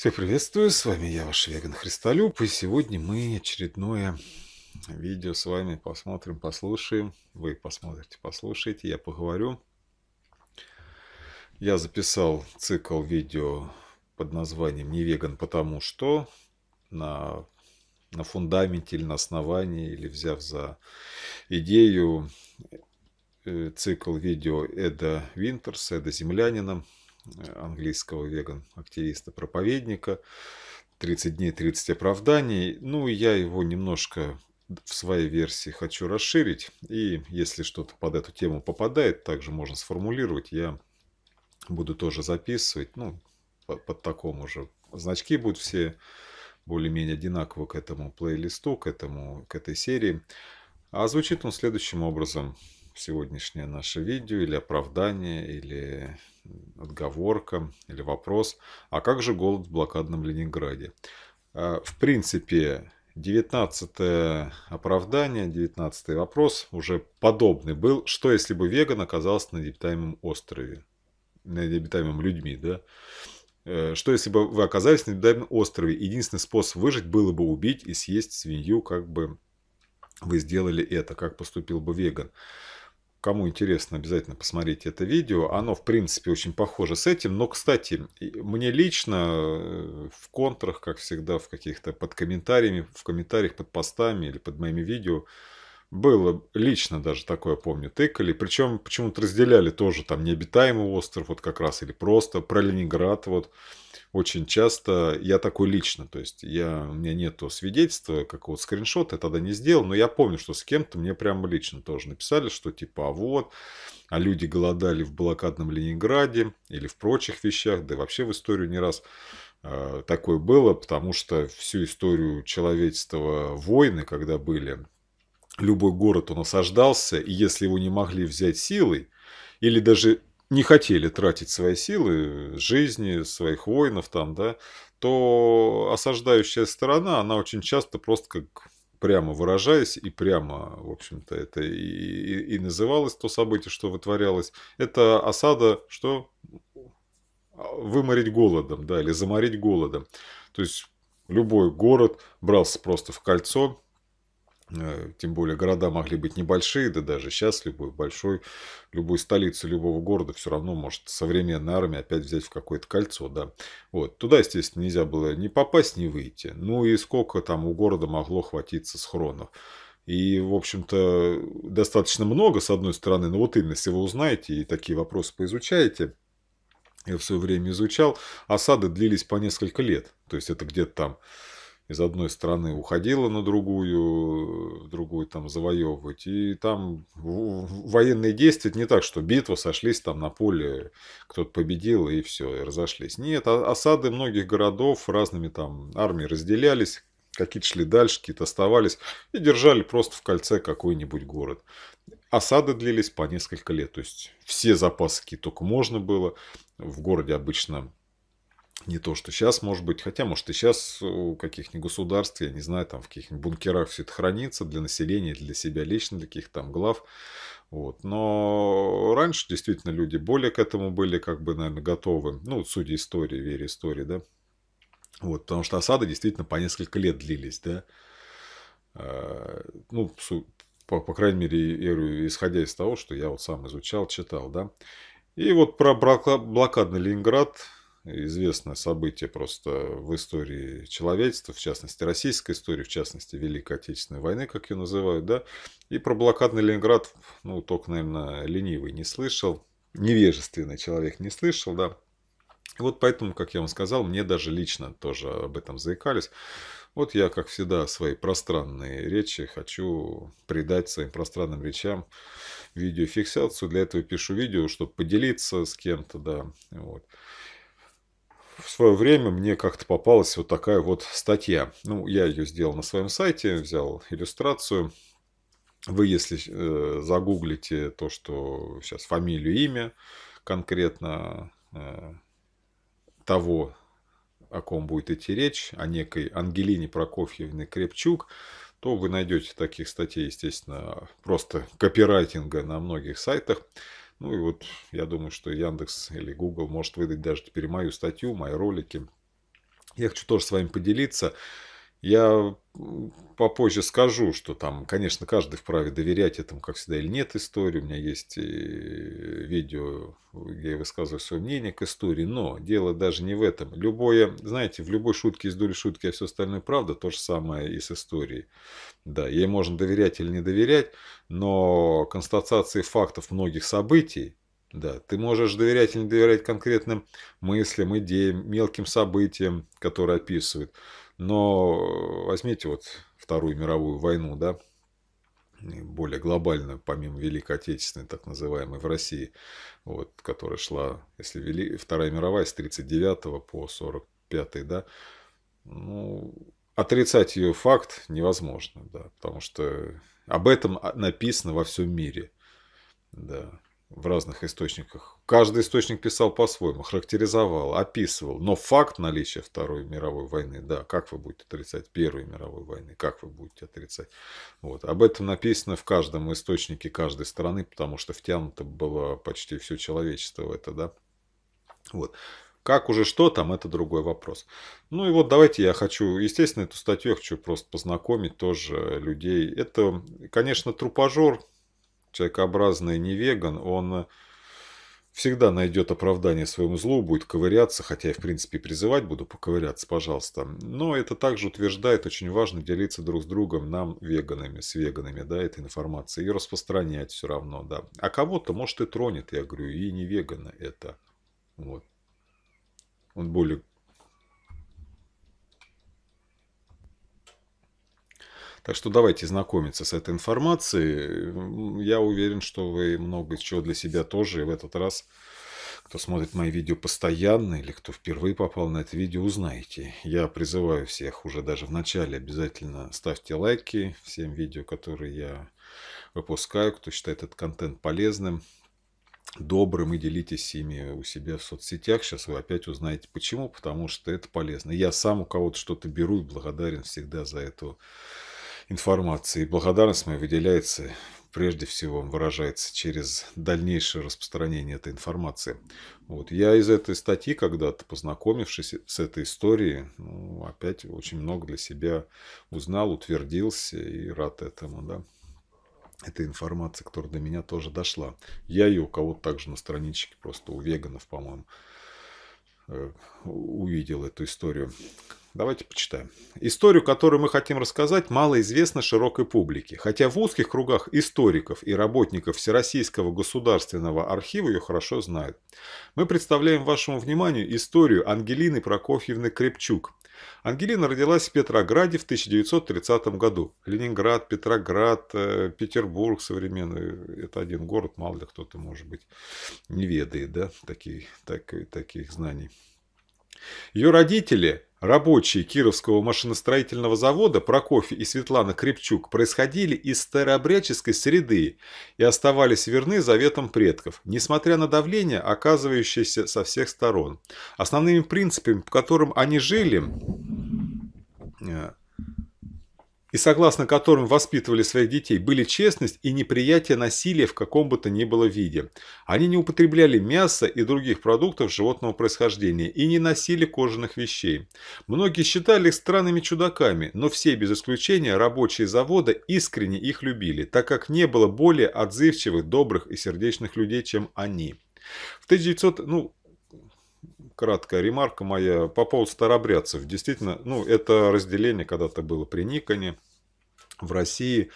Всех приветствую, с вами я, ваш веган Христолюб, и сегодня мы очередное видео с вами посмотрим, послушаем. Вы посмотрите, послушайте. я поговорю. Я записал цикл видео под названием «Не веган, потому что» на, на фундаменте или на основании, или взяв за идею э, цикл видео Эда Винтерс, Эда Землянина – английского веган-активиста-проповедника. 30 дней, 30 оправданий. Ну, я его немножко в своей версии хочу расширить. И если что-то под эту тему попадает, также можно сформулировать. Я буду тоже записывать. Ну, под, под такому же. Значки будут все более-менее одинаково к этому плейлисту, к, этому, к этой серии. А звучит он следующим образом сегодняшнее наше видео или оправдание, или отговорка, или вопрос, а как же голод в блокадном Ленинграде? А, в принципе, 19 оправдание, 19 вопрос уже подобный был. Что если бы веган оказался на необитаемом острове? На необитаемом людьми, да? Э, что если бы вы оказались на необитаемом острове? Единственный способ выжить было бы убить и съесть свинью, как бы вы сделали это, как поступил бы веган. Кому интересно, обязательно посмотрите это видео. Оно, в принципе, очень похоже с этим. Но, кстати, мне лично э, в контрах, как всегда, в каких-то под комментариями, в комментариях под постами или под моими видео, было лично даже такое, помню, тыкали. Причем почему-то разделяли тоже там необитаемый остров, вот как раз, или просто про Ленинград, вот очень часто я такой лично, то есть я, у меня нету свидетельства какого-то скриншота, я тогда не сделал, но я помню, что с кем-то мне прямо лично тоже написали, что типа, а вот, а люди голодали в блокадном Ленинграде или в прочих вещах, да вообще в историю не раз э, такое было, потому что всю историю человечества войны, когда были, любой город он осаждался, и если его не могли взять силой, или даже не хотели тратить свои силы, жизни, своих воинов там, да, то осаждающая сторона, она очень часто просто как прямо выражаясь и прямо, в общем-то, это и, и, и называлось то событие, что вытворялось, это осада, что выморить голодом, да, или заморить голодом. То есть любой город брался просто в кольцо, Э, тем более города могли быть небольшие, да даже сейчас любой большой, любую столицу любого города все равно может современная армия опять взять в какое-то кольцо, да. Вот, туда, естественно, нельзя было ни попасть, ни выйти. Ну и сколько там у города могло хватиться схронов. И, в общем-то, достаточно много, с одной стороны, но вот именно, если вы узнаете и такие вопросы поизучаете, я в свое время изучал, осады длились по несколько лет. То есть это где-то там из одной страны уходила на другую, другую там завоевывать. И там военные действия не так, что битва, сошлись там на поле, кто-то победил и все, и разошлись. Нет, а, осады многих городов разными там армии разделялись, какие-то шли дальше, какие-то оставались и держали просто в кольце какой-нибудь город. Осады длились по несколько лет, то есть все запасы, какие только можно было. В городе обычно не то, что сейчас, может быть, хотя, может, и сейчас у каких-нибудь государств, я не знаю, там в каких-нибудь бункерах все это хранится для населения, для себя лично, для каких-то там глав. Вот. Но раньше действительно люди более к этому были, как бы, наверное, готовы. Ну, судя истории, вере истории, да. Вот, потому что осады действительно по несколько лет длились, да. А, ну, по, по крайней мере, исходя из того, что я вот сам изучал, читал, да. И вот про блокадный Ленинград известное событие просто в истории человечества, в частности, российской истории, в частности, Великой Отечественной войны, как ее называют, да. И про блокадный Ленинград, ну, только, наверное, ленивый не слышал, невежественный человек не слышал, да. И вот поэтому, как я вам сказал, мне даже лично тоже об этом заикались. Вот я, как всегда, свои пространные речи хочу придать своим пространным речам видеофиксацию. Для этого пишу видео, чтобы поделиться с кем-то, да. Вот свое время мне как-то попалась вот такая вот статья. Ну, я ее сделал на своем сайте, взял иллюстрацию. Вы, если э, загуглите то, что сейчас фамилию, имя конкретно э, того, о ком будет идти речь, о некой Ангелине Прокофьевне Крепчук, то вы найдете таких статей, естественно, просто копирайтинга на многих сайтах. Ну и вот я думаю, что Яндекс или Google может выдать даже теперь мою статью, мои ролики. Я хочу тоже с вами поделиться. Я попозже скажу, что там, конечно, каждый вправе доверять этому, как всегда, или нет истории. У меня есть э, видео, где я высказываю свое мнение к истории, но дело даже не в этом. Любое, знаете, в любой шутке из доли шутки, а все остальное правда, то же самое и с историей. Да, ей можно доверять или не доверять, но констатации фактов многих событий, да, ты можешь доверять или не доверять конкретным мыслям, идеям, мелким событиям, которые описывают. Но э, возьмите вот Вторую мировую войну, да, более глобально, помимо Великой Отечественной, так называемой, в России, вот, которая шла, если вели, Вторая мировая, с 39 по 45, да, ну, отрицать ее факт невозможно, да, потому что об этом а, написано во всем мире, да в разных источниках. Каждый источник писал по-своему, характеризовал, описывал. Но факт наличия Второй мировой войны, да, как вы будете отрицать Первой мировой войны, как вы будете отрицать. Вот. Об этом написано в каждом источнике каждой страны, потому что втянуто было почти все человечество в это, да. Вот. Как уже что там, это другой вопрос. Ну и вот давайте я хочу, естественно, эту статью я хочу просто познакомить тоже людей. Это, конечно, трупожор человекообразный не веган, он э, всегда найдет оправдание своему злу, будет ковыряться, хотя я, в принципе, призывать буду поковыряться, пожалуйста. Но это также утверждает, очень важно делиться друг с другом, нам, веганами, с веганами, да, этой информацией, и распространять все равно, да. А кого-то, может, и тронет, я говорю, и не вегана это, вот. Он более Так что давайте знакомиться с этой информацией. Я уверен, что вы много чего для себя тоже и в этот раз кто смотрит мои видео постоянно или кто впервые попал на это видео, узнаете. Я призываю всех уже даже в начале обязательно ставьте лайки всем видео, которые я выпускаю, кто считает этот контент полезным, добрым и делитесь ими у себя в соцсетях. Сейчас вы опять узнаете почему, потому что это полезно. Я сам у кого-то что-то беру и благодарен всегда за эту информации. И благодарность моя выделяется, прежде всего, выражается через дальнейшее распространение этой информации. Вот. Я из этой статьи когда-то, познакомившись с этой историей, ну, опять очень много для себя узнал, утвердился и рад этому. Да эта информация, которая до меня тоже дошла. Я ее у кого-то также на страничке, просто у веганов, по-моему, э, увидел эту историю. Давайте почитаем. Историю, которую мы хотим рассказать, мало известна широкой публике, хотя в узких кругах историков и работников Всероссийского государственного архива ее хорошо знают. Мы представляем вашему вниманию историю Ангелины Прокофьевны Крепчук. Ангелина родилась в Петрограде в 1930 году. Ленинград, Петроград, э, Петербург современный – это один город, мало ли кто-то, может быть, не ведает да, таких, так, таких знаний. Ее родители, рабочие Кировского машиностроительного завода Прокофий и Светлана Крепчук, происходили из старообрядческой среды и оставались верны заветам предков, несмотря на давление, оказывающееся со всех сторон. Основными принципами, по которым они жили э, и согласно которым воспитывали своих детей, были честность и неприятие насилия в каком бы то ни было виде. Они не употребляли мяса и других продуктов животного происхождения и не носили кожаных вещей. Многие считали их странными чудаками, но все без исключения рабочие завода искренне их любили, так как не было более отзывчивых, добрых и сердечных людей, чем они. В 1900, ну, краткая ремарка моя по поводу старобрядцев. Действительно, ну, это разделение когда-то было при Никоне в России.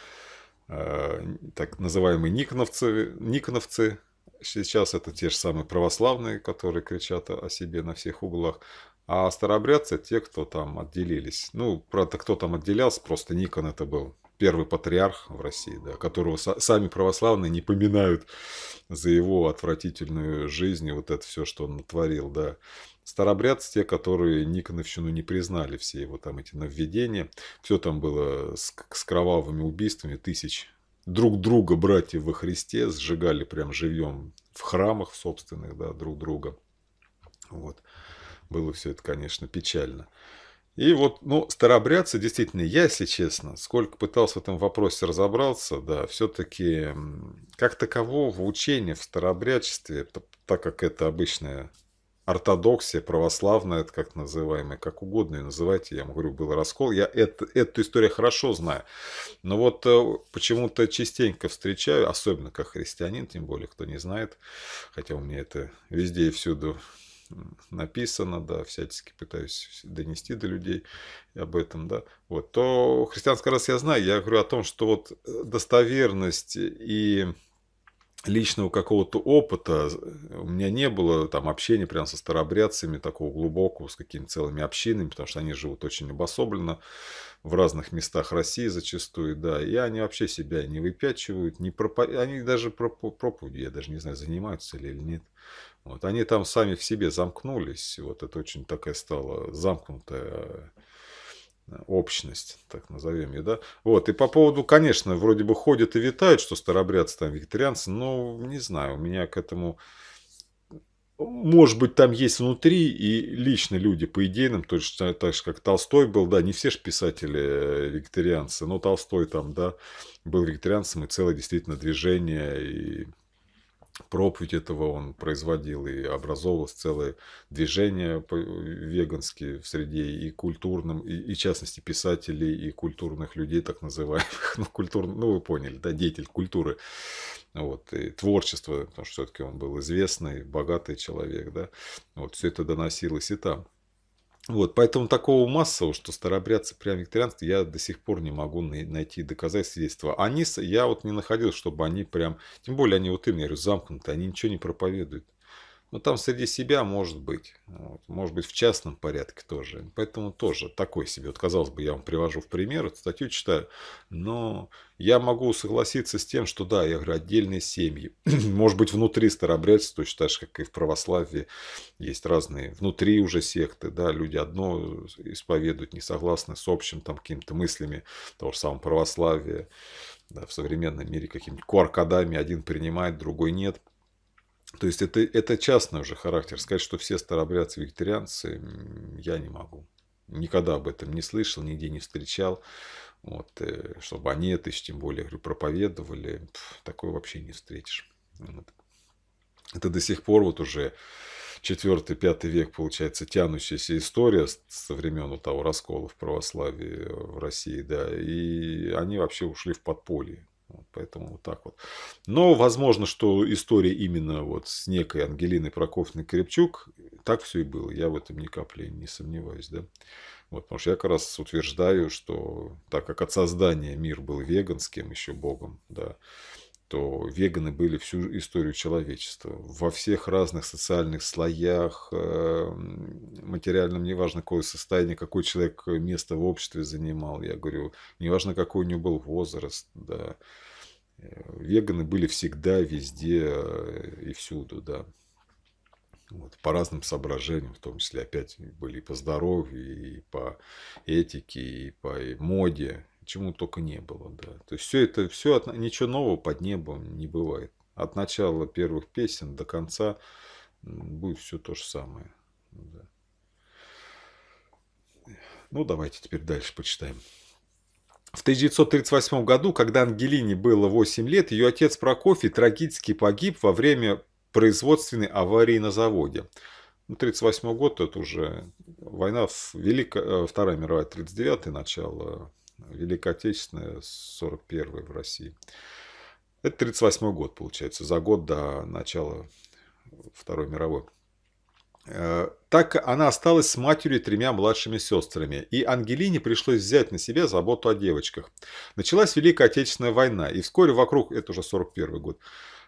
Э, так называемые никоновцы, никоновцы, сейчас это те же самые православные, которые кричат о себе на всех углах. А старообрядцы – те, кто там отделились. Ну, правда, кто там отделялся, просто Никон это был первый патриарх в России, да, которого сами православные не поминают за его отвратительную жизнь и вот это все, что он натворил, да. Старобрядцы, те, которые Никоновщину не признали, все его там эти новведения, все там было с, с кровавыми убийствами тысяч друг друга братьев во Христе сжигали прям живьем в храмах собственных, да, друг друга. Вот. Было все это, конечно, печально. И вот, ну, старобрядцы, действительно, я, если честно, сколько пытался в этом вопросе разобраться, да, все-таки как такового учения в старобрядчестве, так как это обычная ортодоксия, православная, это как называемая, как угодно ее называйте, я вам говорю, был раскол, я это, эту историю хорошо знаю. Но вот э, почему-то частенько встречаю, особенно как христианин, тем более, кто не знает, хотя у меня это везде и всюду написано, да, всячески пытаюсь донести до людей об этом, да, вот, то христианский раз я знаю, я говорю о том, что вот э, достоверность и личного какого-то опыта э, у меня не было, там, общения прям со старообрядцами, такого глубокого, с какими-то целыми общинами, потому что они живут очень обособленно в разных местах России зачастую, да, и они вообще себя не выпячивают, не пропа... они даже проповедью, я даже не знаю, занимаются ли или нет, вот они там сами в себе замкнулись. Вот это очень такая стала замкнутая э, общность, так назовем ее, да. Вот, и по поводу, конечно, вроде бы ходят и витают, что старобрядцы там вегетарианцы, но не знаю, у меня к этому... Может быть, там есть внутри и лично люди по идейным, точно э, так же, как Толстой был, да, не все же писатели э, вегетарианцы, но Толстой там, да, был вегетарианцем, и целое действительно движение, и проповедь этого он производил и образовывалось целое движение веганские в среде и культурным и, и в частности писателей, и культурных людей, так называемых, ну, культурно, ну вы поняли, да, деятель культуры, вот, и творчество, потому что все-таки он был известный, богатый человек, да, вот, все это доносилось и там. Вот, поэтому такого массового, что старообрядцы прям викторианство, я до сих пор не могу найти доказать свидетельства. Они, я вот не находил, чтобы они прям, тем более они вот им, я говорю, замкнуты, они ничего не проповедуют. Но ну, там среди себя может быть, вот, может быть в частном порядке тоже. Поэтому тоже такой себе. Вот казалось бы, я вам привожу в пример, эту статью читаю. Но я могу согласиться с тем, что да, я говорю, отдельные семьи. может быть внутри старообрядчества, точно так же, как и в православии, есть разные внутри уже секты, да, люди одно исповедуют, не согласны с общим там какими-то мыслями того же самого православия. Да, в современном мире какими-то куаркадами один принимает, другой нет – то есть это, это частный уже характер. Сказать, что все старобрядцы вегетарианцы, я не могу. Никогда об этом не слышал, нигде не встречал. Вот, э, чтобы они это еще тем более говорю, проповедовали, пф, такое вообще не встретишь. Вот. Это до сих пор вот уже 4-5 век, получается, тянущаяся история со времен того раскола в православии э, в России, да, и они вообще ушли в подполье. Поэтому вот так вот. Но возможно, что история именно вот с некой Ангелиной Прокофьевной Крепчук, так все и было. Я в этом ни капли не сомневаюсь. Да? Вот, потому что я как раз утверждаю, что так как от создания мир был веганским, еще богом, да, что веганы были всю историю человечества. Во всех разных социальных слоях, э, материальном, неважно, какое состояние, какой человек э, место в обществе занимал, я говорю, неважно, какой у него был возраст, да. Э, веганы были всегда, везде и всюду, да. Вот, по разным соображениям, в том числе опять были и по здоровью, и по этике, и по моде, чему только не было, да. То есть все это, все, ничего нового под небом не бывает. От начала первых песен до конца будет все то же самое. Да. Ну, давайте теперь дальше почитаем. В 1938 году, когда Ангелине было 8 лет, ее отец Прокофий трагически погиб во время производственной аварии на заводе. Ну, 1938 год, это уже война, в Велик... Э, Вторая мировая, 1939 начало Великая Отечественная, 41 в России. Это 38 год, получается, за год до начала Второй мировой. Э, так она осталась с матерью и тремя младшими сестрами, и Ангелине пришлось взять на себя заботу о девочках. Началась Великая Отечественная война, и вскоре вокруг, это уже 41 год,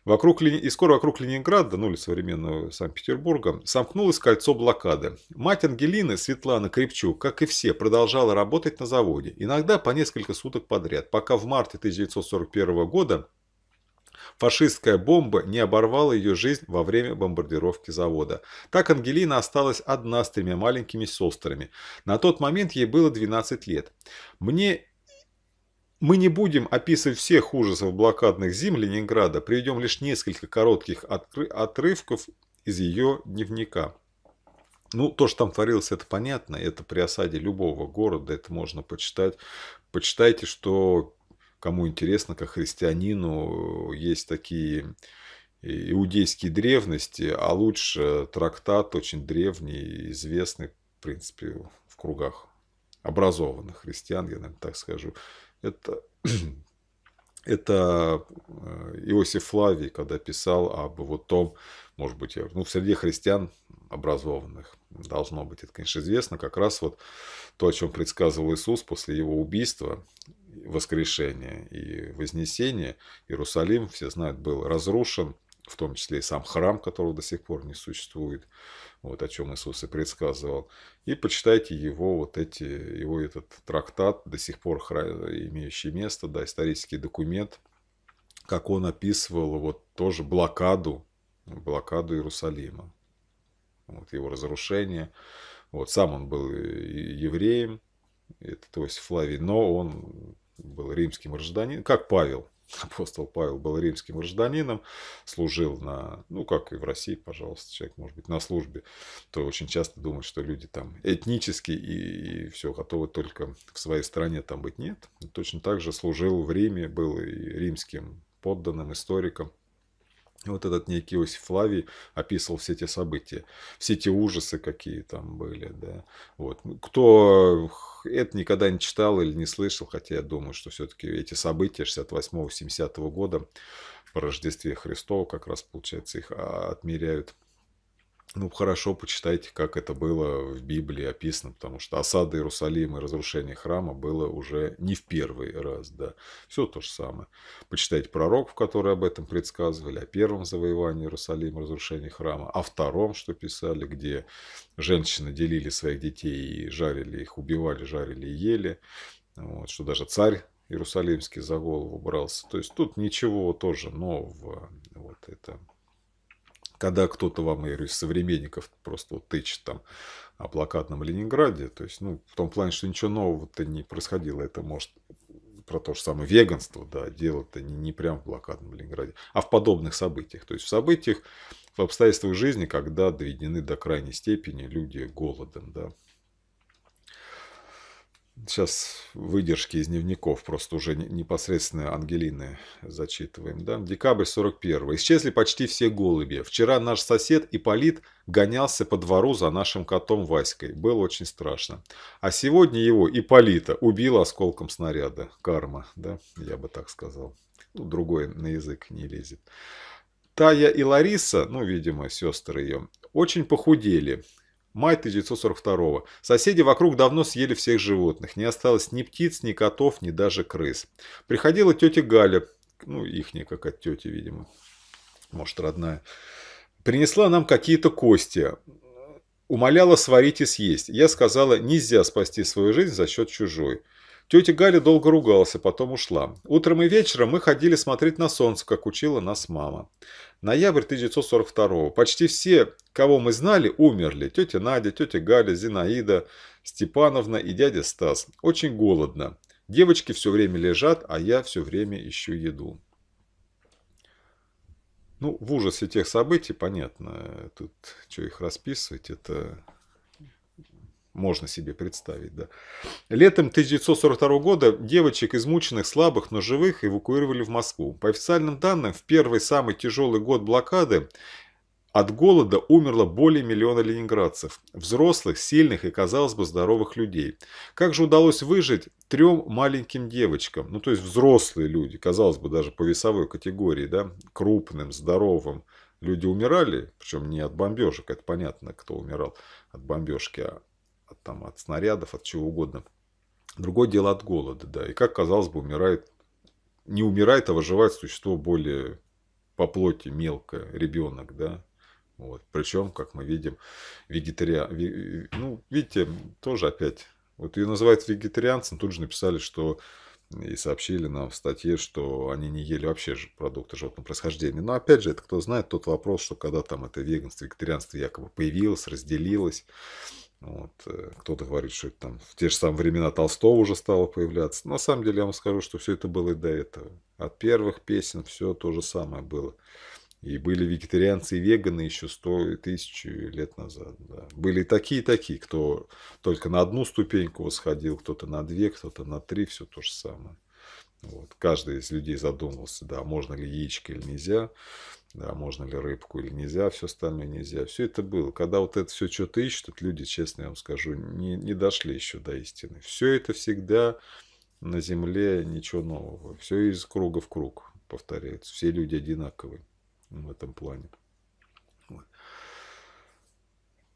Вокруг, и скоро вокруг Ленинграда, ну или современного Санкт-Петербурга, сомкнулось кольцо блокады. Мать Ангелины, Светлана Крепчук, как и все, продолжала работать на заводе, иногда по несколько суток подряд, пока в марте 1941 года Фашистская бомба не оборвала ее жизнь во время бомбардировки завода. Так Ангелина осталась одна с тремя маленькими сестрами. На тот момент ей было 12 лет. Мне мы не будем описывать всех ужасов блокадных зим Ленинграда, приведем лишь несколько коротких отрывков из ее дневника. Ну, то, что там творилось, это понятно, это при осаде любого города, это можно почитать. Почитайте, что кому интересно, как христианину, есть такие иудейские древности, а лучше трактат очень древний, известный, в принципе, в кругах образованных христиан, я, наверное, так скажу, это, это э, Иосиф Флавий, когда писал об вот том, может быть, ну, в среде христиан образованных должно быть. Это, конечно, известно. Как раз вот то, о чем предсказывал Иисус после его убийства, воскрешения и вознесения, Иерусалим, все знают, был разрушен – в том числе и сам храм, которого до сих пор не существует, вот о чем Иисус и предсказывал. И почитайте его вот эти, его этот трактат, до сих пор имеющий место, да, исторический документ, как он описывал вот тоже блокаду, блокаду Иерусалима, вот его разрушение. Вот сам он был евреем, это, то есть Флавий, но он был римским гражданином, как Павел, апостол Павел был римским гражданином, служил на, ну, как и в России, пожалуйста, человек может быть на службе, то очень часто думают, что люди там этнические и, и все, готовы только в своей стране там быть. Нет, точно так же служил в Риме, был и римским подданным, историком, вот этот некий Иосиф Флавий описывал все эти события, все эти ужасы, какие там были. Да. Вот. Кто это никогда не читал или не слышал, хотя я думаю, что все-таки эти события 68-70 года по Рождестве Христова как раз, получается, их а, отмеряют ну хорошо, почитайте, как это было в Библии описано, потому что осада Иерусалима и разрушение храма было уже не в первый раз, да. Все то же самое. Почитайте пророков, которые об этом предсказывали, о первом завоевании Иерусалима, разрушении храма, о втором, что писали, где женщины делили своих детей и жарили их, убивали, жарили и ели. Вот, что даже царь Иерусалимский за голову брался. То есть тут ничего тоже нового. Вот это когда кто-то вам, я говорю, из современников просто вот тычет там о плакатном Ленинграде, то есть, ну, в том плане, что ничего нового-то не происходило, это может про то же самое веганство, да, дело-то не, не прям в блокадном Ленинграде, а в подобных событиях. То есть в событиях, в обстоятельствах жизни, когда доведены до крайней степени люди голодом, да, Сейчас выдержки из дневников просто уже непосредственно Ангелины зачитываем. Да? Декабрь 41 Исчезли почти все голуби. Вчера наш сосед Иполит гонялся по двору за нашим котом Васькой. Было очень страшно. А сегодня его Иполита убил осколком снаряда. Карма, да, я бы так сказал. Ну, другой на язык не лезет. Тая и Лариса, ну, видимо, сестры ее, очень похудели май 1942-го. Соседи вокруг давно съели всех животных. Не осталось ни птиц, ни котов, ни даже крыс. Приходила тетя Галя, ну, ихняя какая-то тетя, видимо, может, родная. Принесла нам какие-то кости. Умоляла сварить и съесть. Я сказала, нельзя спасти свою жизнь за счет чужой. Тетя Галя долго ругалась, а потом ушла. Утром и вечером мы ходили смотреть на солнце, как учила нас мама. Ноябрь 1942 Почти все, кого мы знали, умерли. Тетя Надя, тетя Галя, Зинаида, Степановна и дядя Стас. Очень голодно. Девочки все время лежат, а я все время ищу еду. Ну, в ужасе тех событий, понятно, тут что их расписывать, это можно себе представить, да. Летом 1942 года девочек, измученных, слабых, но живых, эвакуировали в Москву. По официальным данным, в первый самый тяжелый год блокады от голода умерло более миллиона ленинградцев, взрослых, сильных и, казалось бы, здоровых людей. Как же удалось выжить трем маленьким девочкам, ну то есть взрослые люди, казалось бы, даже по весовой категории, да, крупным, здоровым. Люди умирали, причем не от бомбежек, это понятно, кто умирал от бомбежки, а там, от снарядов, от чего угодно. Другое дело от голода, да. И как, казалось бы, умирает, не умирает, а выживает существо более по плоти мелкое, ребенок, да. Вот. Причем, как мы видим, вегетариан... Ну, видите, тоже опять... Вот ее называют вегетарианцем, тут же написали, что и сообщили нам в статье, что они не ели вообще же продукты животного происхождения. Но опять же, это кто знает тот вопрос, что когда там это веганство, вегетарианство якобы появилось, разделилось, вот. Э, кто-то говорит, что это там в те же самые времена Толстого уже стало появляться. на самом деле я вам скажу, что все это было и до этого. От первых песен все то же самое было. И были вегетарианцы и веганы еще сто и тысячу лет назад. Да. Были и такие, и такие, кто только на одну ступеньку восходил, кто-то на две, кто-то на три, все то же самое. Вот. Каждый из людей задумывался, да, можно ли яичко или нельзя да, можно ли рыбку или нельзя, все остальное нельзя. Все это было. Когда вот это все что-то ищут, люди, честно я вам скажу, не, не дошли еще до истины. Все это всегда на земле ничего нового. Все из круга в круг повторяется. Все люди одинаковые в этом плане.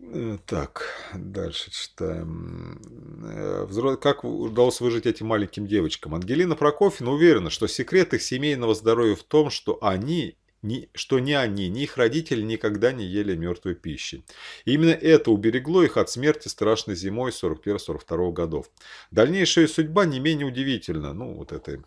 Э, так, дальше читаем. Э, как удалось выжить этим маленьким девочкам? Ангелина Прокофьевна уверена, что секрет их семейного здоровья в том, что они ни, что ни они, ни их родители никогда не ели мертвой пищи. И именно это уберегло их от смерти страшной зимой 41-42 годов. Дальнейшая судьба не менее удивительна, ну вот этой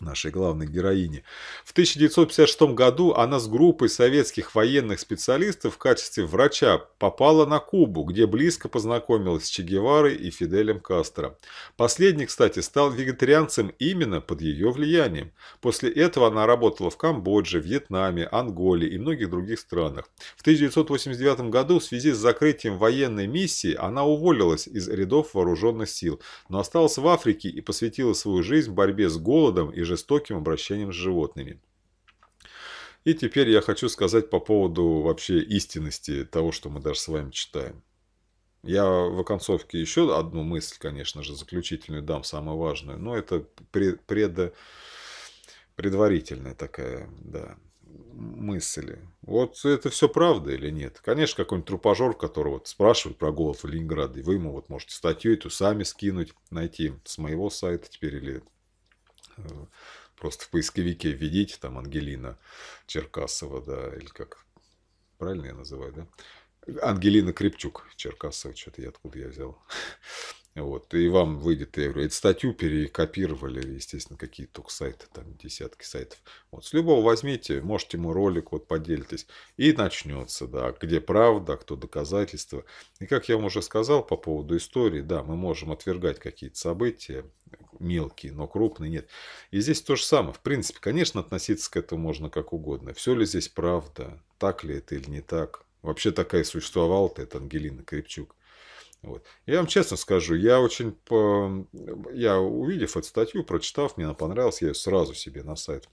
нашей главной героини. В 1956 году она с группой советских военных специалистов в качестве врача попала на Кубу, где близко познакомилась с Че Геварой и Фиделем Кастро. Последний, кстати, стал вегетарианцем именно под ее влиянием. После этого она работала в Камбодже, Вьетнаме, Анголе и многих других странах. В 1989 году в связи с закрытием военной миссии она уволилась из рядов вооруженных сил, но осталась в Африке и посвятила свою жизнь борьбе с голодом и жестоким обращением с животными. И теперь я хочу сказать по поводу вообще истинности того, что мы даже с вами читаем. Я в оконцовке еще одну мысль, конечно же, заключительную дам, самую важную, но это пред, предварительная такая, да, мысль. Вот это все правда или нет? Конечно, какой-нибудь трупажер, которого спрашивают про голову в и вы ему вот можете статью эту сами скинуть, найти с моего сайта теперь или Э, просто в поисковике введите там Ангелина Черкасова, да, или как правильно я называю, да? Ангелина Крепчук, Черкасова, что-то я откуда я взял. Вот, и вам выйдет, я говорю, эту статью перекопировали, естественно, какие то только сайты, там десятки сайтов. Вот, с любого возьмите, можете мой ролик, вот, поделитесь. И начнется, да, где правда, а кто доказательства. И как я вам уже сказал по поводу истории, да, мы можем отвергать какие-то события, мелкие, но крупные нет. И здесь то же самое. В принципе, конечно, относиться к этому можно как угодно. Все ли здесь правда, так ли это или не так. Вообще такая существовала-то, это Ангелина Крепчук. Вот. Я вам честно скажу, я очень, по... я увидев эту статью, прочитав, мне она понравилась, я ее сразу себе на сайт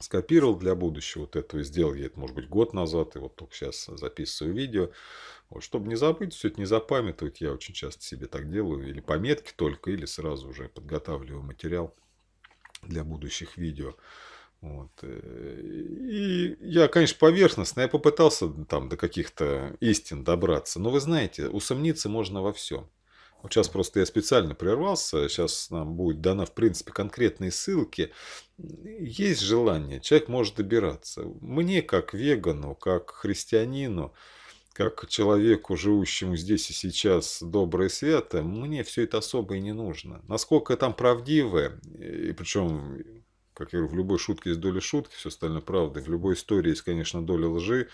скопировал для будущего вот этого, сделал я это, может быть, год назад, и вот только сейчас записываю видео. Вот, чтобы не забыть, все это не запамятовать, я очень часто себе так делаю, или пометки только, или сразу уже подготавливаю материал для будущих видео. Вот. Э, и я, конечно, поверхностно, я попытался там до каких-то истин добраться, но вы знаете, усомниться можно во всем. Вот сейчас просто я специально прервался, сейчас нам будет дана, в принципе, конкретные ссылки. Есть желание, человек может добираться. Мне, как вегану, как христианину, как человеку, живущему здесь и сейчас доброе свято, мне все это особо и не нужно. Насколько там правдивое, и причем как я говорю, в любой шутке есть доля шутки, все остальное правда. В любой истории есть, конечно, доля лжи,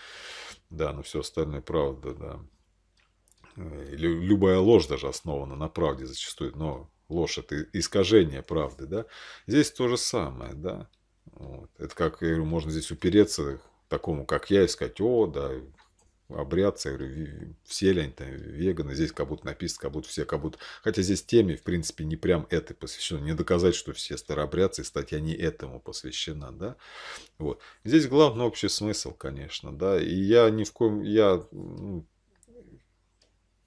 да, но все остальное правда, да. Э, любая ложь даже основана на правде зачастую, но ложь – это искажение правды, да. Здесь то же самое, да. Вот. Это как, я говорю, можно здесь упереться такому, как я, и сказать, о, да, обрядцы, я говорю, все там веганы, здесь как будто написано, как будто все, как будто... Хотя здесь теме, в принципе, не прям этой посвящено. Не доказать, что все старообрядцы, статья не этому посвящена, да. Вот. Здесь главный общий смысл, конечно, да. И я ни в коем... Я ну,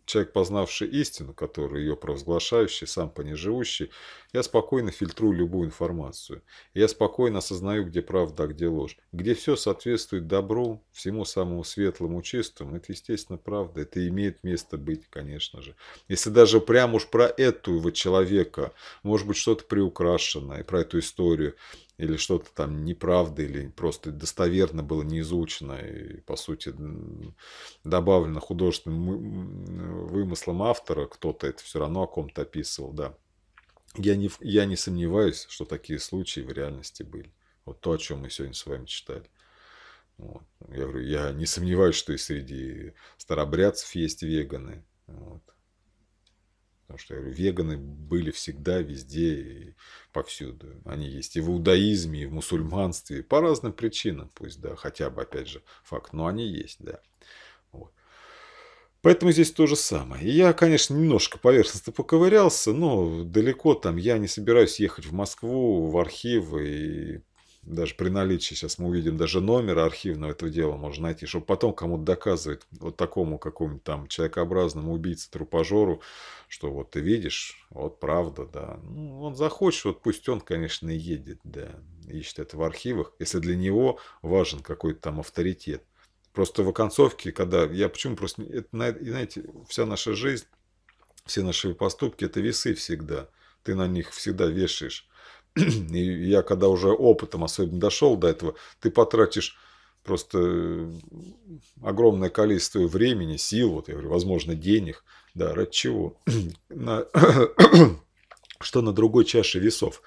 человек, познавший истину, который ее провозглашающий, сам по ней живущий, я спокойно фильтрую любую информацию. Я спокойно осознаю, где правда, а где ложь. Где все соответствует добру, всему самому светлому, чистому. Это, естественно, правда. Это имеет место быть, конечно же. Если даже прям уж про этого человека, может быть, что-то приукрашенное, про эту историю, или что-то там неправда, или просто достоверно было не изучено, и, по сути, добавлено художественным вымыслом автора, кто-то это все равно о ком-то описывал, да. Я не, я не сомневаюсь, что такие случаи в реальности были. Вот то, о чем мы сегодня с вами читали. Вот. Я говорю, я не сомневаюсь, что и среди старобрядцев есть веганы. Вот. Потому что я говорю, веганы были всегда, везде и повсюду. Они есть и в иудаизме, и в мусульманстве, по разным причинам, пусть, да, хотя бы, опять же, факт, но они есть, да. Поэтому здесь то же самое. Я, конечно, немножко поверхностно поковырялся, но далеко там я не собираюсь ехать в Москву, в архивы и даже при наличии, сейчас мы увидим даже номер архивного этого дела можно найти, чтобы потом кому-то доказывать, вот такому какому-нибудь там человекообразному убийце, трупажору, что вот ты видишь, вот правда, да. Ну, он захочет, вот пусть он, конечно, и едет, да, ищет это в архивах, если для него важен какой-то там авторитет. Просто в оконцовке, когда я почему просто, это, знаете, вся наша жизнь, все наши поступки, это весы всегда. Ты на них всегда вешаешь. И я когда уже опытом особенно дошел до этого, ты потратишь просто э, огромное количество времени, сил, вот я говорю, возможно, денег, да, ради чего, на, что на другой чаше весов.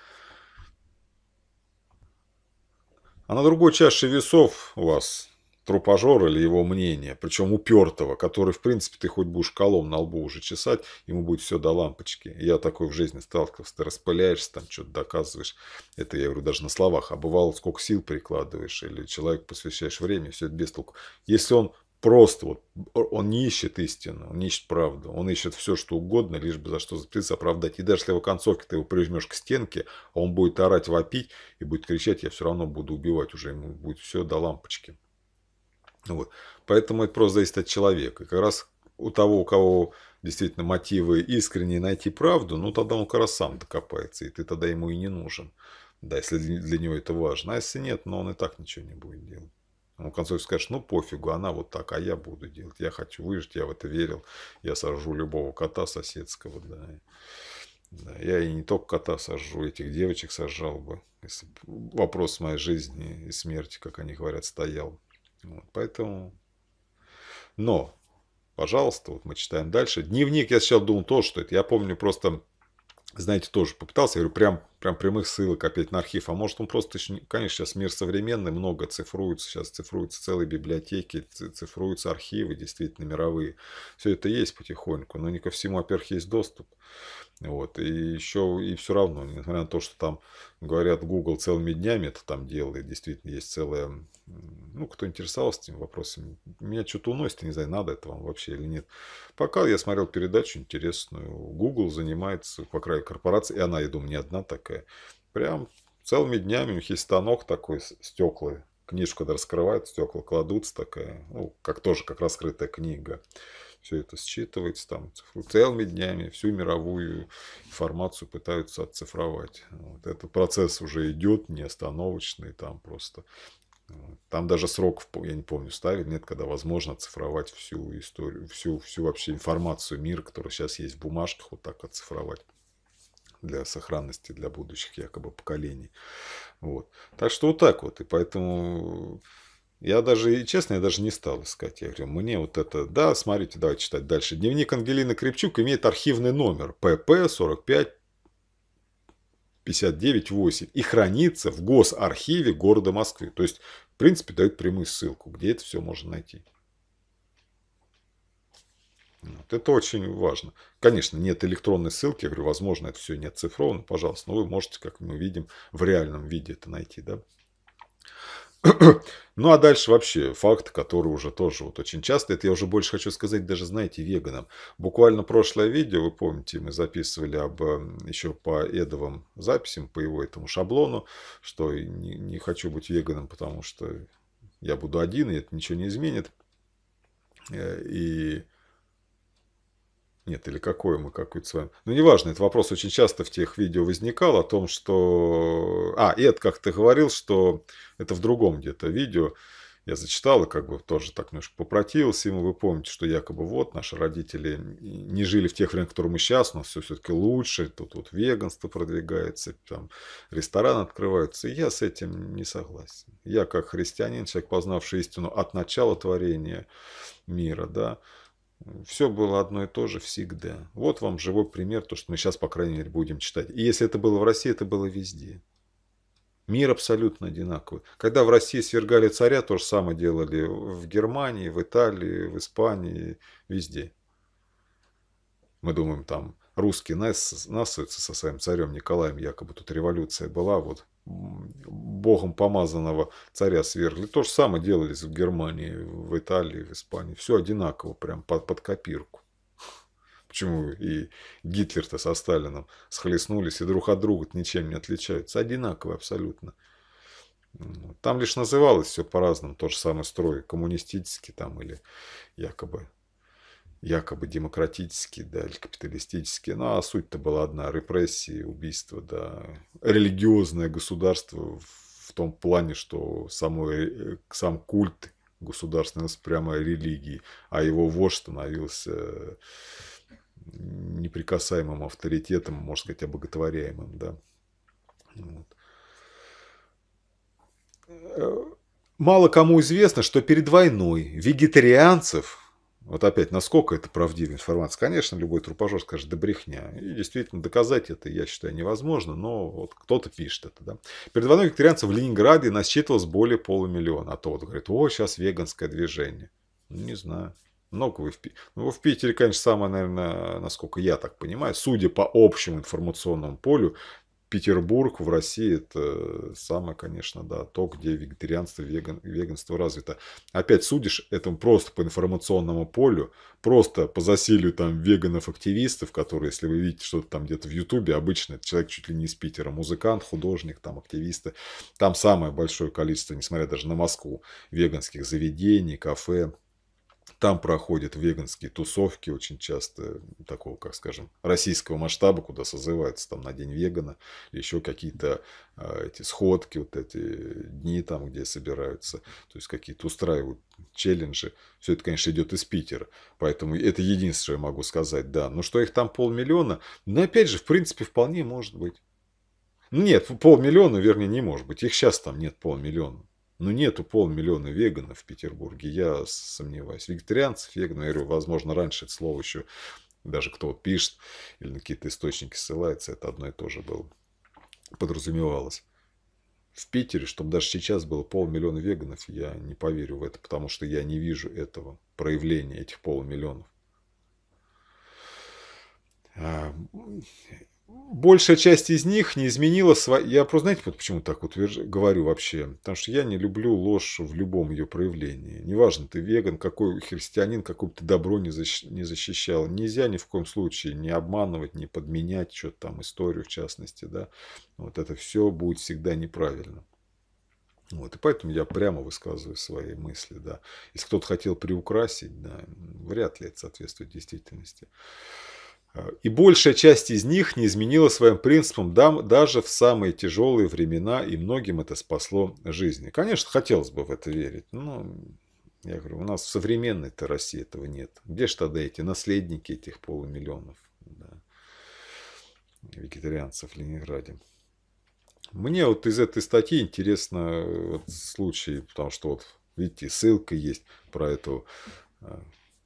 А на другой чаше весов у вас трупажор или его мнение, причем упертого, который, в принципе, ты хоть будешь колом на лбу уже чесать, ему будет все до лампочки. Я такой в жизни сталкивался, ты распыляешься, там что-то доказываешь. Это я говорю даже на словах. А бывало, сколько сил прикладываешь, или человек посвящаешь время, все это без толку. Если он просто вот, он не ищет истину, он не ищет правду, он ищет все, что угодно, лишь бы за что зацепиться, оправдать. И даже если его концовке ты его прижмешь к стенке, а он будет орать, вопить и будет кричать, я все равно буду убивать уже, ему будет все до лампочки. Вот. Поэтому это просто зависит от человека. И как раз у того, у кого действительно мотивы искренние найти правду, ну тогда он как раз сам докопается, и ты тогда ему и не нужен. Да, если для него это важно. А если нет, но ну, он и так ничего не будет делать. Он в конце скажет, ну пофигу, она вот так, а я буду делать. Я хочу выжить, я в это верил. Я сожжу любого кота соседского. Да. Да, я и не только кота сожжу, этих девочек сожжал бы. Если вопрос моей жизни и смерти, как они говорят, стоял. Вот, поэтому... Но, пожалуйста, вот мы читаем дальше. Дневник, я сначала думал то, что это. Я помню просто, знаете, тоже попытался, я говорю, прям, прям прямых ссылок опять на архив. А может он просто еще... Конечно, сейчас мир современный, много цифруется. Сейчас цифруются целые библиотеки, цифруются архивы действительно мировые. Все это есть потихоньку, но не ко всему, во-первых, есть доступ. Вот. И еще и все равно, несмотря на то, что там говорят, Google целыми днями это там делает, действительно есть целая... Ну, кто интересовался этим вопросом, меня что-то уносит, не знаю, надо это вам вообще или нет. Пока я смотрел передачу интересную, Google занимается, по крайней мере, и она, я думаю, не одна такая. Прям целыми днями у них есть станок такой, стеклы книжку когда раскрывают, стекла кладутся такая, ну, как тоже, как раскрытая книга все это считывается, там целыми днями всю мировую информацию пытаются отцифровать. Вот этот процесс уже идет неостановочный, там просто там даже срок, я не помню, ставили, нет, когда возможно оцифровать всю историю, всю, всю вообще информацию мира, которая сейчас есть в бумажках, вот так оцифровать для сохранности, для будущих якобы поколений. Вот. Так что вот так вот. И поэтому я даже, честно, я даже не стал искать. Я говорю, мне вот это... Да, смотрите, давайте читать дальше. Дневник Ангелины Крепчук имеет архивный номер ПП 45 59.8 и хранится в Госархиве города Москвы. То есть, в принципе, дают прямую ссылку, где это все можно найти. Вот. Это очень важно. Конечно, нет электронной ссылки, я говорю, возможно, это все не оцифровано, пожалуйста, но вы можете, как мы видим, в реальном виде это найти, да? Ну а дальше вообще факт, который уже тоже вот очень часто, это я уже больше хочу сказать даже, знаете, веганам. Буквально прошлое видео, вы помните, мы записывали об, эм, еще по Эдовым записям, по его этому шаблону, что не, не хочу быть веганом, потому что я буду один, и это ничего не изменит. Э, и нет, или какое мы какую то с вами. Ну, неважно, этот вопрос очень часто в тех видео возникал о том, что... А, Эд как ты говорил, что это в другом где-то видео. Я зачитал и как бы тоже так немножко попротивился ему. Вы помните, что якобы вот наши родители не жили в тех временах, которые мы сейчас, но все все-таки лучше. Тут вот веганство продвигается, там рестораны открываются. И я с этим не согласен. Я как христианин, человек, познавший истину от начала творения мира, да, все было одно и то же всегда. Вот вам живой пример, то, что мы сейчас, по крайней мере, будем читать. И если это было в России, это было везде. Мир абсолютно одинаковый. Когда в России свергали царя, то же самое делали в Германии, в Италии, в Испании, везде. Мы думаем, там русские нас, насуются со своим царем Николаем, якобы тут революция была, вот богом помазанного царя свергли. То же самое делались в Германии, в Италии, в Испании. Все одинаково, прям под, под копирку. Почему и Гитлер-то со Сталином схлестнулись и друг от друга ничем не отличаются. Одинаково абсолютно. Там лишь называлось все по-разному, то же самый строй, коммунистический там или якобы якобы демократические, да, или капиталистические. Ну, а суть-то была одна – репрессии, убийства, да. Религиозное государство в том плане, что само, э, сам культ государственный прямо религии, а его вождь становился неприкасаемым авторитетом, можно сказать, обоготворяемым, да. Вот. Э, мало кому известно, что перед войной вегетарианцев вот опять, насколько это правдивая информация? Конечно, любой трупожор скажет, да брехня. И действительно, доказать это, я считаю, невозможно, но вот кто-то пишет это. Да? Перед войной викторианцев в Ленинграде насчитывалось более полумиллиона. А то вот говорит, о, сейчас веганское движение. Ну, не знаю. Много вы в Питере. Ну, в Питере, конечно, самое, наверное, насколько я так понимаю, судя по общему информационному полю, Петербург в России это самое, конечно, да, то, где вегетарианство, веган, веганство развито. Опять судишь этому просто по информационному полю, просто по засилию там веганов-активистов, которые, если вы видите что-то там где-то в Ютубе, обычно это человек чуть ли не из Питера, музыкант, художник, там активисты. Там самое большое количество, несмотря даже на Москву, веганских заведений, кафе, там проходят веганские тусовки очень часто, такого, как скажем, российского масштаба, куда созывается там на День вегана, еще какие-то э, эти сходки, вот эти дни там, где собираются, то есть какие-то устраивают челленджи. Все это, конечно, идет из Питера, поэтому это единственное, что я могу сказать, да. Но что их там полмиллиона, но ну, опять же, в принципе, вполне может быть. Нет, полмиллиона, вернее, не может быть. Их сейчас там нет полмиллиона. Ну, нету полмиллиона веганов в Петербурге, я сомневаюсь. Вегетарианцев, веганов, ну, я говорю, возможно, раньше это слово еще даже кто пишет или на какие-то источники ссылается, это одно и то же было, подразумевалось. В Питере, чтобы даже сейчас было полмиллиона веганов, я не поверю в это, потому что я не вижу этого проявления этих полумиллионов. А, большая часть из них не изменила свои... Я просто, знаете, вот почему так вот утверж... говорю вообще? Потому что я не люблю ложь в любом ее проявлении. Неважно, ты веган, какой христианин, какой ты добро не, защ... не защищал. Нельзя ни в коем случае не обманывать, не подменять что-то там, историю в частности. Да? Вот это все будет всегда неправильно. Вот, и поэтому я прямо высказываю свои мысли, да. Если кто-то хотел приукрасить, да, вряд ли это соответствует действительности. А, и большая часть из них не изменила своим принципам дам даже в самые тяжелые времена, и многим это спасло жизни. Конечно, хотелось бы в это верить, но я говорю, у нас в современной-то России этого нет. Где же тогда эти наследники этих полумиллионов да, вегетарианцев в Ленинграде? Мне вот из этой статьи интересно э, вот случай, потому что вот, видите, ссылка есть про этого э,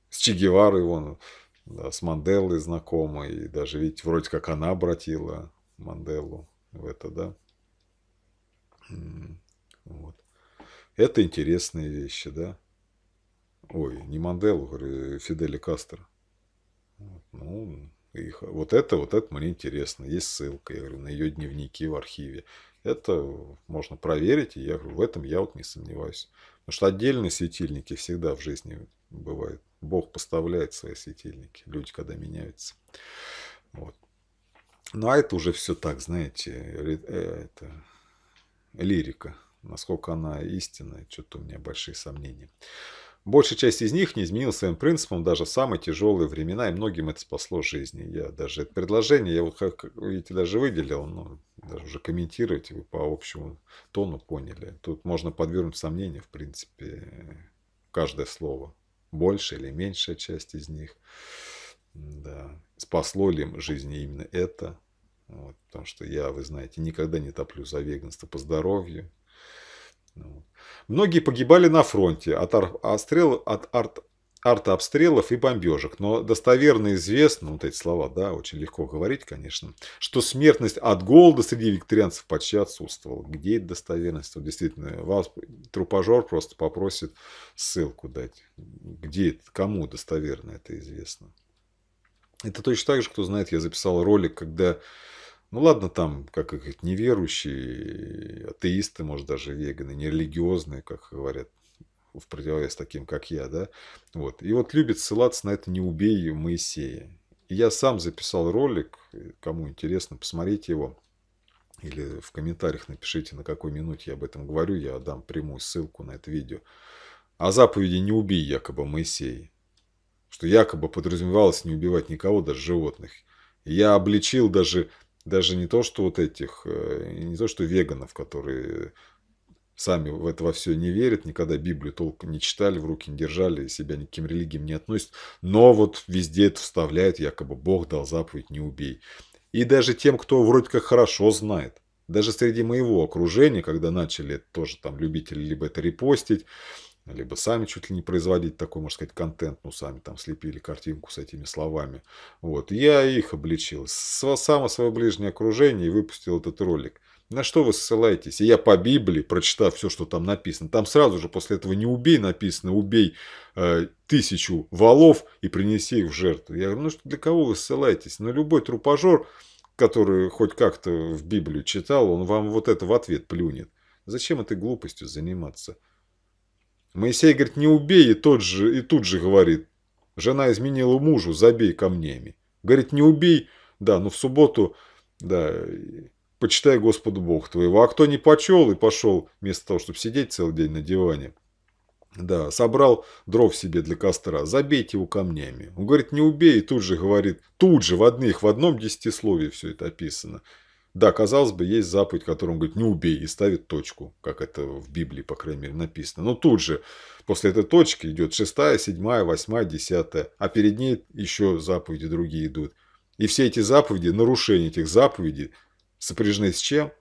с Че Геварой, вон, да, с Манделой знакомы. И даже, видите, вроде как она обратила Манделу в это, да. Вот. Это интересные вещи, да. Ой, не Манделу, говорю, э, Фидели Кастро. Вот, ну, их, вот это, вот это мне интересно. Есть ссылка, я говорю, на ее дневники в архиве. Это можно проверить, и я говорю, в этом я вот не сомневаюсь. Потому что отдельные светильники всегда в жизни бывают. Бог поставляет свои светильники. Люди, когда меняются. Вот. Ну, а это уже все так, знаете, э, это лирика. Насколько она истинная, что-то у меня большие сомнения. Большая часть из них не изменила своим принципам даже в самые тяжелые времена, и многим это спасло жизни. Я даже это предложение, я вот, как видите, даже выделил, но даже уже комментировать вы по общему тону поняли. Тут можно подвернуть сомнению, в принципе, каждое слово большая или меньшая часть из них. Да. Спасло ли жизни именно это? Вот, потому что я, вы знаете, никогда не топлю за веганство по здоровью. Вот. Многие погибали на фронте от, ар... отстрел... от арт артообстрелов и бомбежек. Но достоверно известно, вот эти слова, да, очень легко говорить, конечно, что смертность от голода среди викторианцев почти отсутствовала. Где эта достоверность? Вот действительно, вас трупожор просто попросит ссылку дать. Где это? Кому достоверно это известно? Это точно так же, кто знает, я записал ролик, когда ну ладно, там, как их неверующие, атеисты, может, даже веганы, нерелигиозные, как говорят, в противовес таким, как я, да, вот. И вот любит ссылаться на это «не убей Моисея». И я сам записал ролик, кому интересно, посмотрите его. Или в комментариях напишите, на какой минуте я об этом говорю, я дам прямую ссылку на это видео. О а заповеди «не убей» якобы Моисея. Что якобы подразумевалось не убивать никого, даже животных. И я обличил даже даже не то, что вот этих, э, не то, что веганов, которые сами в это во все не верят, никогда Библию толком не читали, в руки не держали, себя никаким религиям не относят, но вот везде это вставляют, якобы Бог дал заповедь «не убей». И даже тем, кто вроде как хорошо знает, даже среди моего окружения, когда начали тоже там любители либо это репостить, либо сами чуть ли не производить такой, можно сказать, контент, ну, сами там слепили картинку с этими словами. Вот, я их обличил, само свое ближнее окружение и выпустил этот ролик. На что вы ссылаетесь? И я по Библии, прочитав все, что там написано, там сразу же после этого не убей написано, убей э, тысячу валов и принеси их в жертву. Я говорю, ну что, для кого вы ссылаетесь? На любой трупожор, который хоть как-то в Библию читал, он вам вот это в ответ плюнет. Зачем этой глупостью заниматься? Моисей говорит, не убей, и, тот же, и тут же говорит, жена изменила мужу, забей камнями. Говорит, не убей, да, но в субботу, да, почитай Господу Бог твоего. А кто не почел и пошел, вместо того, чтобы сидеть целый день на диване, да, собрал дров себе для костра, забейте его камнями. Он говорит, не убей, и тут же говорит, тут же в одних, в одном десятисловии все это описано. Да, казалось бы, есть заповедь, которую он говорит, не убей, и ставит точку, как это в Библии, по крайней мере, написано. Но тут же после этой точки идет шестая, седьмая, восьмая, десятая, а перед ней еще заповеди другие идут. И все эти заповеди, нарушение этих заповедей – сопряжены с чем?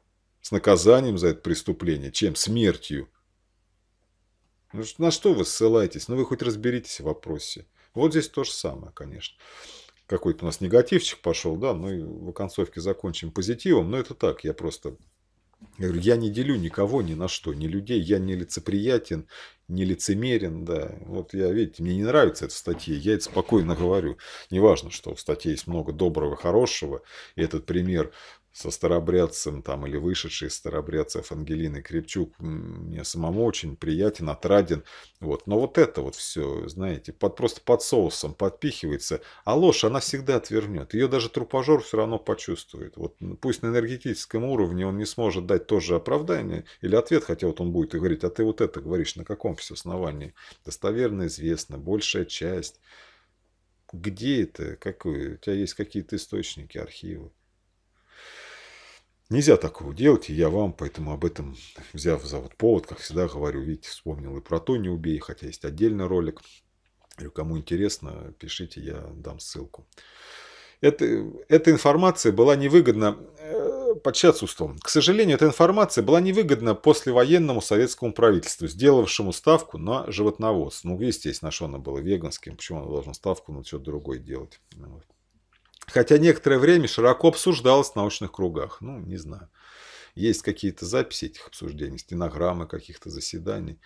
С наказанием за это преступление, чем смертью. Ну, на что вы ссылаетесь? Ну, вы хоть разберитесь в вопросе. Вот здесь то же самое, конечно. Какой-то у нас негативчик пошел, да, ну и в концовке закончим позитивом, но это так, я просто... Я говорю, я не делю никого ни на что, ни людей, я не лицеприятен, не лицемерен, да. Вот я, видите, мне не нравится эта статья, я это спокойно говорю. Неважно, что в статье есть много доброго, хорошего, и этот пример со старобрядцем там или вышедший из старобрядцев Ангелины Крепчук мне самому очень приятен, отраден. Вот. Но вот это вот все, знаете, под, просто под соусом подпихивается, а ложь она всегда отвернет. Ее даже трупожор все равно почувствует. Вот пусть на энергетическом уровне он не сможет дать тоже оправдание или ответ, хотя вот он будет и говорить, а ты вот это говоришь, на каком все основании? Достоверно известно, большая часть. Где это? Какое? У тебя есть какие-то источники, архивы? Нельзя такого делать, и я вам поэтому об этом, взяв за вот повод, как всегда говорю, видите, вспомнил и про то не убей, хотя есть отдельный ролик. Кому интересно, пишите, я дам ссылку. Это, эта информация была невыгодна э, подчатством. К сожалению, эта информация была невыгодна послевоенному советскому правительству, сделавшему ставку на животноводство. Ну, естественно, что она была веганским, почему она должна ставку на что-то другое делать. Ну, Хотя некоторое время широко обсуждалось в научных кругах. Ну, не знаю. Есть какие-то записи этих обсуждений, стенограммы каких-то заседаний.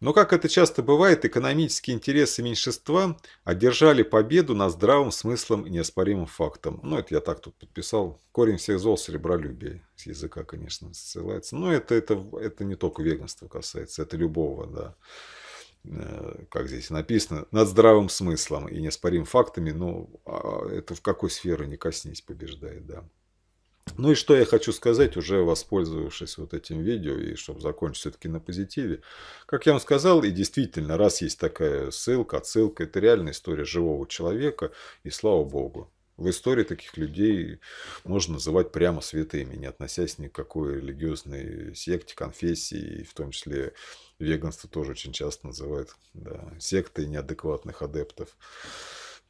Но, как это часто бывает, экономические интересы меньшинства одержали победу над здравым смыслом и неоспоримым фактом. Ну, это я так тут подписал. Корень всех зол – сребролюбие. С языка, конечно, ссылается. Но ну, это, это, это не только веганство касается, это любого, да. Э, как здесь написано, над здравым смыслом и неоспорим фактами, но а, это в какой сфере не коснись побеждает, да. Ну и что я хочу сказать, уже воспользовавшись вот этим видео, и чтобы закончить все-таки на позитиве. Как я вам сказал, и действительно, раз есть такая ссылка, отсылка, это реальная история живого человека, и слава богу. В истории таких людей можно называть прямо святыми, не относясь ни к какой религиозной секте, конфессии, в том числе Веганство тоже очень часто называют да, сектой неадекватных адептов,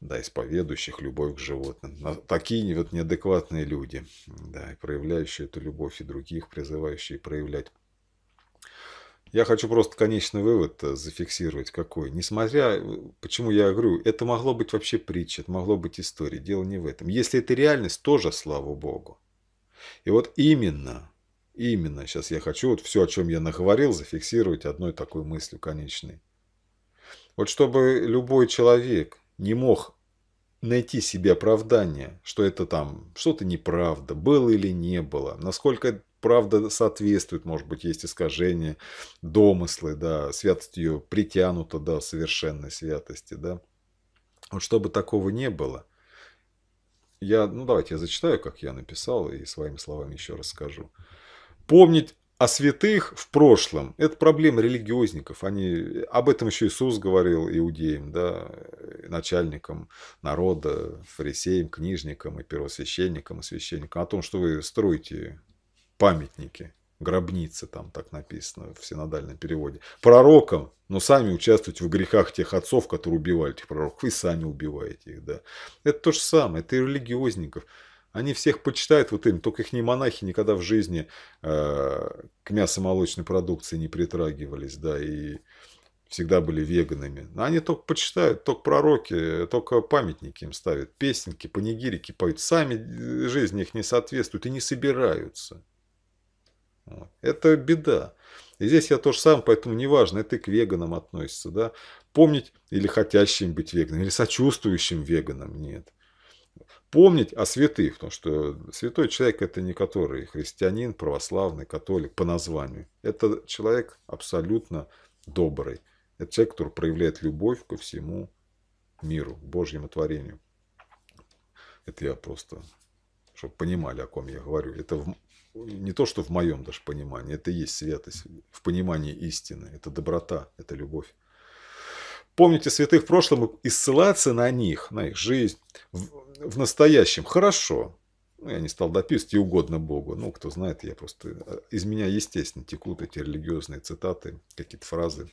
да, исповедующих любовь к животным. Но такие вот неадекватные люди, да, и проявляющие эту любовь и других, призывающие проявлять я хочу просто конечный вывод э, зафиксировать какой. Несмотря, э, почему я говорю, это могло быть вообще притча, это могло быть история. Дело не в этом. Если это реальность, тоже слава богу. И вот именно именно сейчас я хочу вот все, о чем я наговорил, зафиксировать одной такой мыслью конечной. Вот чтобы любой человек не мог найти себе оправдание, что это там что-то неправда, было или не было, насколько правда соответствует, может быть, есть искажения, домыслы, да, святость ее притянута до да, совершенной святости, да. Вот чтобы такого не было, я, ну давайте я зачитаю, как я написал, и своими словами еще расскажу скажу. Помнить о святых в прошлом – это проблема религиозников. Они, об этом еще Иисус говорил иудеям, да, начальникам народа, фарисеям, книжникам и первосвященникам, и священникам, о том, что вы строите памятники, гробницы, там так написано в синодальном переводе, пророкам, но сами участвуете в грехах тех отцов, которые убивали этих пророков, вы сами убиваете их. Да. Это то же самое, это и религиозников – они всех почитают вот им, только их не монахи никогда в жизни э, к мясо-молочной продукции не притрагивались, да, и всегда были веганами. Они только почитают, только пророки, только памятники им ставят, песенки, панигирики поют. Сами э, жизни их не соответствуют и не собираются. Это беда. И здесь я то же сам, поэтому неважно, это и к веганам относится. Да? Помнить или хотящим быть веганом, или сочувствующим веганам, нет помнить о святых, потому что святой человек это не который христианин, православный, католик по названию. Это человек абсолютно добрый. Это человек, который проявляет любовь ко всему миру, к Божьему творению. Это я просто, чтобы понимали, о ком я говорю. Это в, не то, что в моем даже понимании, это и есть святость в понимании истины. Это доброта, это любовь. Помните святых прошлого и ссылаться на них, на их жизнь в, в настоящем. Хорошо. Ну, я не стал дописывать, и угодно Богу. Ну, кто знает, я просто... Э, из меня, естественно, текут эти религиозные цитаты, какие-то фразы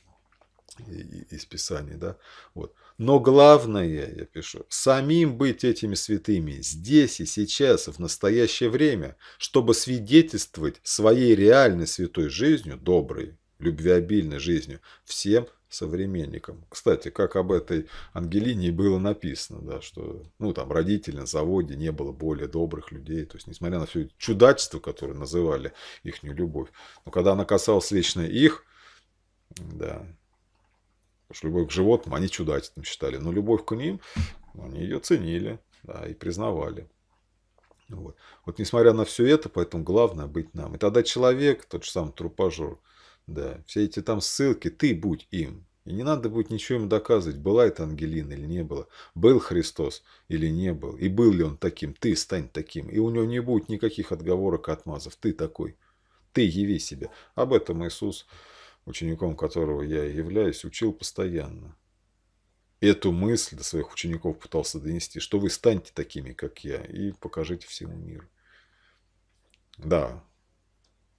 из Писания, да, вот. Но главное, я пишу, самим быть этими святыми здесь и сейчас, в настоящее время, чтобы свидетельствовать своей реальной святой жизнью, доброй, любвеобильной жизнью всем современником. Кстати, как об этой Ангелине было написано, да, что ну, там, родители на заводе не было более добрых людей. То есть, несмотря на все чудачество, которое называли их любовь, но когда она касалась лично их, да, потому что любовь к животным они чудачеством считали, но любовь к ним, они ее ценили да, и признавали. Вот. вот несмотря на все это, поэтому главное быть нам. И тогда человек, тот же самый трупажер, да, все эти там ссылки, ты будь им. И не надо будет ничего им доказывать, была это Ангелина или не была, был Христос или не был, и был ли он таким, ты стань таким, и у него не будет никаких отговорок и отмазов, ты такой, ты яви себя. Об этом Иисус, учеником которого я и являюсь, учил постоянно. Эту мысль до своих учеников пытался донести, что вы станьте такими, как я, и покажите всему миру. Да,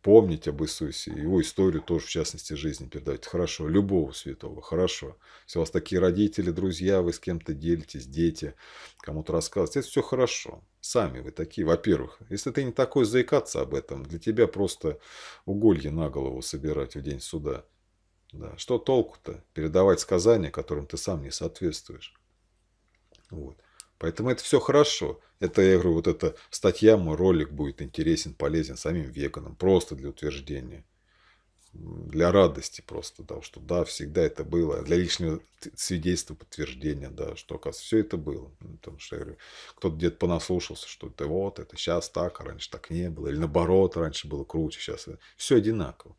помнить об Иисусе, его историю тоже, в частности, жизни передать. Хорошо, любого святого, хорошо. Если у вас такие родители, друзья, вы с кем-то делитесь, дети, кому-то рассказываете, это все хорошо. Сами вы такие, во-первых. Если ты не такой, заикаться об этом. Для тебя просто уголье на голову собирать в день суда. Да. Что толку-то? Передавать сказания, которым ты сам не соответствуешь. Вот. Поэтому это все хорошо. Это, я говорю, вот эта статья, мой ролик будет интересен, полезен самим веганам. Просто для утверждения. Для радости просто, да, что да, всегда это было. Для лишнего свидетельства, подтверждения, да, что, оказывается, все это было. Ну, потому что, я говорю, кто-то где-то понаслушался, что это вот, это сейчас так, а раньше так не было. Или наоборот, раньше было круче, сейчас все одинаково.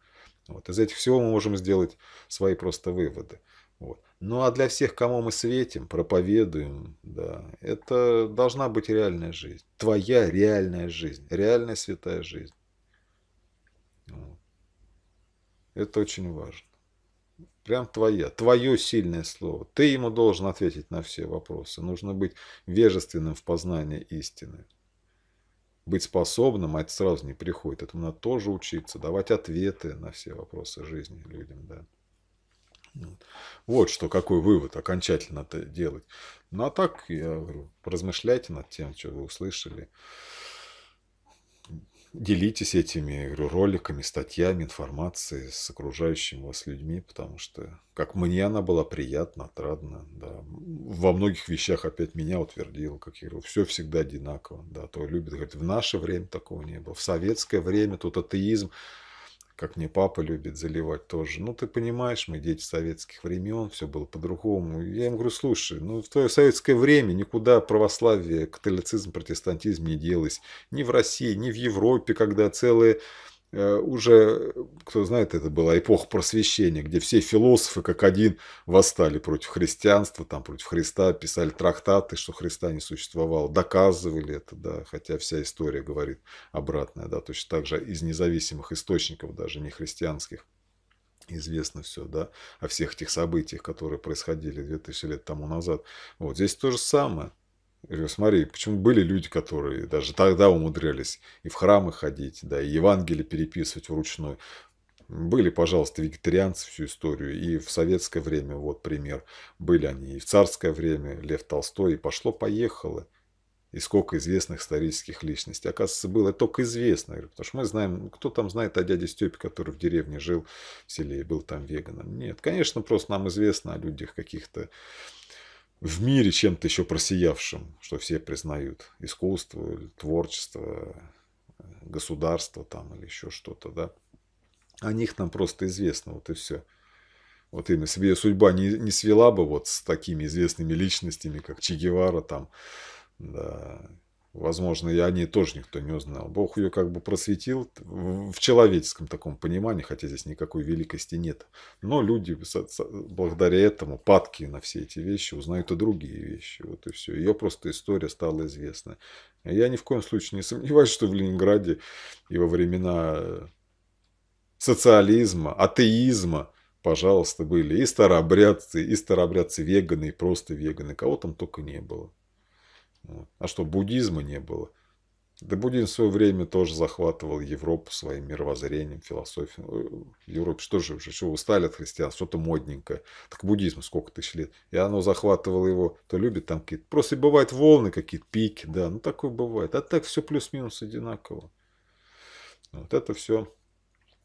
Вот. Из этих всего мы можем сделать свои просто выводы. Вот. Ну а для всех, кому мы светим, проповедуем, да, это должна быть реальная жизнь. Твоя реальная жизнь, реальная святая жизнь. Вот. Это очень важно. Прям твоя, твое сильное слово. Ты ему должен ответить на все вопросы. Нужно быть вежественным в познании истины. Быть способным, а это сразу не приходит. Этому надо тоже учиться, давать ответы на все вопросы жизни людям. Да. Вот что, какой вывод окончательно это делать. Ну а так, я говорю, размышляйте над тем, что вы услышали. Делитесь этими говорю, роликами, статьями, информацией с окружающими вас людьми, потому что, как мне, она была приятна, отрадна. Да. Во многих вещах опять меня утвердила, как я говорю, все всегда одинаково. Да, а то любит, говорит, в наше время такого не было. В советское время тут атеизм как мне папа любит заливать тоже. Ну, ты понимаешь, мы дети советских времен, все было по-другому. Я им говорю, слушай, ну, в твое советское время никуда православие, католицизм, протестантизм не делось. Ни в России, ни в Европе, когда целые Э, уже, кто знает, это была эпоха просвещения, где все философы как один восстали против христианства, там против Христа, писали трактаты, что Христа не существовало, доказывали это, да, хотя вся история говорит обратное, да, точно так же из независимых источников, даже не христианских, известно все, да, о всех этих событиях, которые происходили 2000 лет тому назад. Вот здесь то же самое. Я говорю, смотри, почему были люди, которые даже тогда умудрялись и в храмы ходить, да, и Евангелие переписывать вручную. Были, пожалуйста, вегетарианцы всю историю, и в советское время, вот пример, были они и в царское время, Лев Толстой, и пошло-поехало. И сколько известных исторических личностей. Оказывается, было только известно. Говорю, потому что мы знаем, ну, кто там знает о дяде Степе, который в деревне жил, в селе, и был там веганом. Нет, конечно, просто нам известно о людях каких-то в мире чем-то еще просиявшим, что все признают. Искусство, творчество, государство там или еще что-то, да. О них нам просто известно, вот и все. Вот именно, себе судьба не, не свела бы вот с такими известными личностями, как Че Гевара там, да, Возможно, и о ней тоже никто не узнал. Бог ее как бы просветил в человеческом таком понимании, хотя здесь никакой великости нет. Но люди благодаря этому, падки на все эти вещи, узнают и другие вещи. Вот и все. Ее просто история стала известна. Я ни в коем случае не сомневаюсь, что в Ленинграде и во времена э, социализма, атеизма, пожалуйста, были и старообрядцы, и старообрядцы-веганы, и просто веганы. Кого там только не было. А что, буддизма не было? Да буддизм в свое время тоже захватывал Европу своим мировоззрением, философией. Э, в Европе что же, что устали от христиан, что-то модненькое. Так буддизм сколько тысяч лет. И оно захватывало его, то любит там какие-то... Просто бывают волны какие-то, пики, да, ну такое бывает. А так все плюс-минус одинаково. Вот это все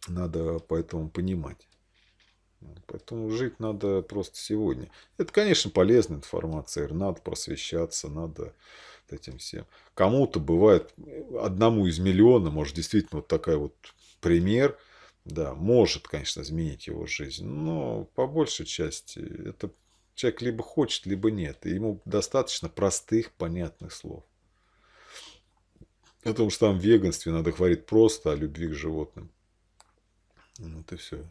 надо поэтому понимать. Поэтому жить надо просто сегодня. Это, конечно, полезная информация. Надо просвещаться, надо этим всем. Кому-то бывает, э, одному из миллиона, может, действительно вот такая вот пример, да, может, конечно, изменить его жизнь, но по большей части это человек либо хочет, либо нет. И ему достаточно простых, понятных слов. потому что там в веганстве надо говорить просто о любви к животным. Вот и все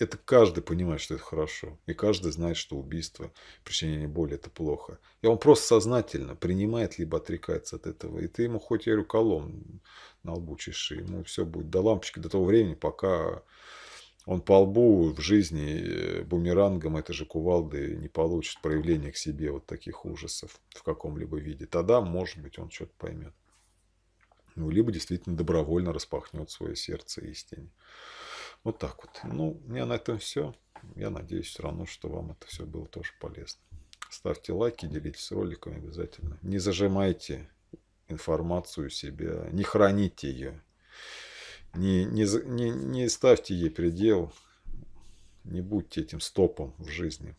это каждый понимает, что это хорошо. И каждый знает, что убийство, причинение боли – это плохо. И он просто сознательно принимает, либо отрекается от этого. И ты ему хоть я колом на лбу чеши, ему все будет до лампочки, до того времени, пока он по лбу в жизни э, бумерангом это же кувалды не получит проявление к себе вот таких ужасов в каком-либо виде. Тогда, может быть, он что-то поймет. Ну, либо действительно добровольно распахнет свое сердце истине. Вот так вот. Ну, у меня на этом все. Я надеюсь все равно, что вам это все было тоже полезно. Ставьте лайки, делитесь роликами обязательно. Не зажимайте информацию себе, не храните ее. Не, не, не, не ставьте ей предел. Не будьте этим стопом в жизни.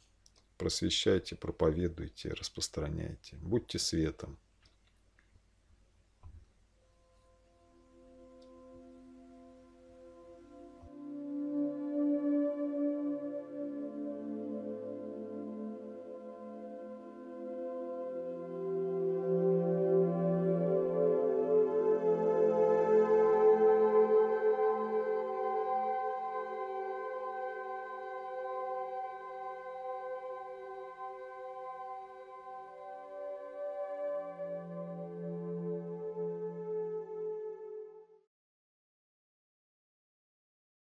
Просвещайте, проповедуйте, распространяйте. Будьте светом.